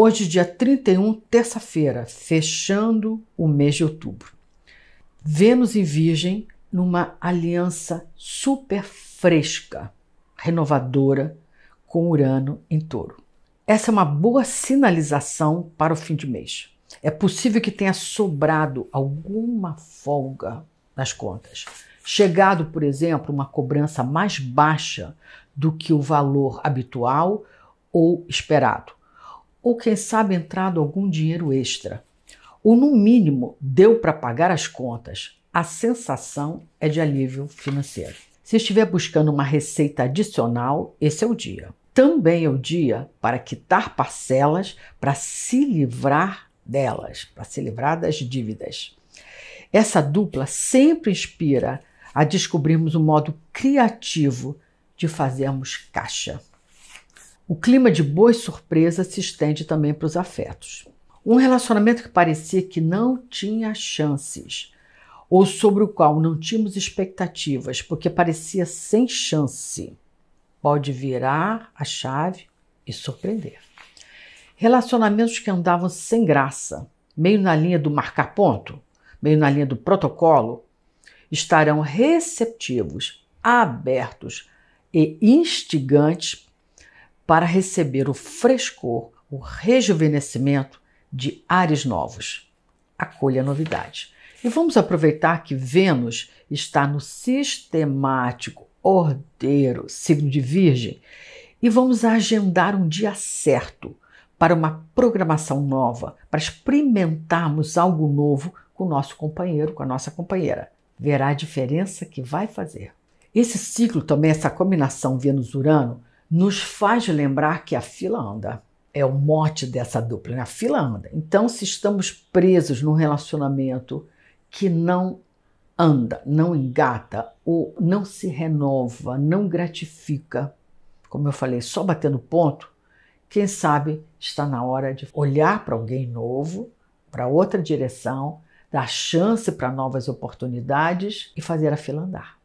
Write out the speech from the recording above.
Hoje, dia 31, terça-feira, fechando o mês de outubro. Vênus em Virgem numa aliança super fresca, renovadora com Urano em Touro. Essa é uma boa sinalização para o fim de mês. É possível que tenha sobrado alguma folga nas contas. Chegado, por exemplo, uma cobrança mais baixa do que o valor habitual ou esperado ou quem sabe entrado algum dinheiro extra. Ou no mínimo deu para pagar as contas. A sensação é de alívio financeiro. Se estiver buscando uma receita adicional, esse é o dia. Também é o dia para quitar parcelas, para se livrar delas, para se livrar das dívidas. Essa dupla sempre inspira a descobrirmos um modo criativo de fazermos caixa. O clima de boas surpresas se estende também para os afetos. Um relacionamento que parecia que não tinha chances, ou sobre o qual não tínhamos expectativas, porque parecia sem chance, pode virar a chave e surpreender. Relacionamentos que andavam sem graça, meio na linha do marcar ponto, meio na linha do protocolo, estarão receptivos, abertos e instigantes para receber o frescor, o rejuvenescimento de ares novos. Acolha a novidade. E vamos aproveitar que Vênus está no sistemático ordeiro, signo de Virgem, e vamos agendar um dia certo para uma programação nova, para experimentarmos algo novo com o nosso companheiro, com a nossa companheira. Verá a diferença que vai fazer. Esse ciclo também, essa combinação Vênus-Urano, nos faz lembrar que a fila anda. É o mote dessa dupla, né? a fila anda. Então, se estamos presos num relacionamento que não anda, não engata ou não se renova, não gratifica, como eu falei, só batendo ponto, quem sabe está na hora de olhar para alguém novo, para outra direção, dar chance para novas oportunidades e fazer a fila andar.